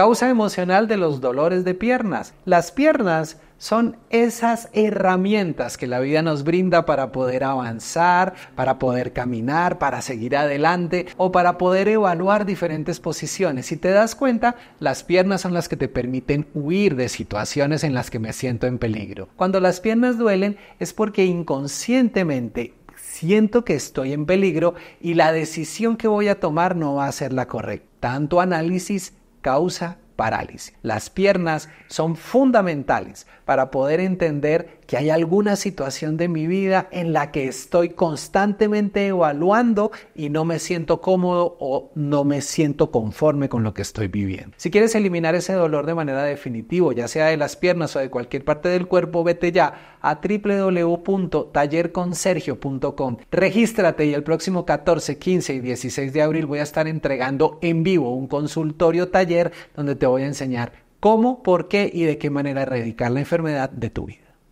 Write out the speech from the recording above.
Causa emocional de los dolores de piernas. Las piernas son esas herramientas que la vida nos brinda para poder avanzar, para poder caminar, para seguir adelante o para poder evaluar diferentes posiciones. Si te das cuenta, las piernas son las que te permiten huir de situaciones en las que me siento en peligro. Cuando las piernas duelen es porque inconscientemente siento que estoy en peligro y la decisión que voy a tomar no va a ser la correcta. Tanto análisis causa parálisis. Las piernas son fundamentales para poder entender que hay alguna situación de mi vida en la que estoy constantemente evaluando y no me siento cómodo o no me siento conforme con lo que estoy viviendo. Si quieres eliminar ese dolor de manera definitiva, ya sea de las piernas o de cualquier parte del cuerpo, vete ya a www.tallerconsergio.com. Regístrate y el próximo 14, 15 y 16 de abril voy a estar entregando en vivo un consultorio taller donde te voy a enseñar cómo, por qué y de qué manera erradicar la enfermedad de tu vida.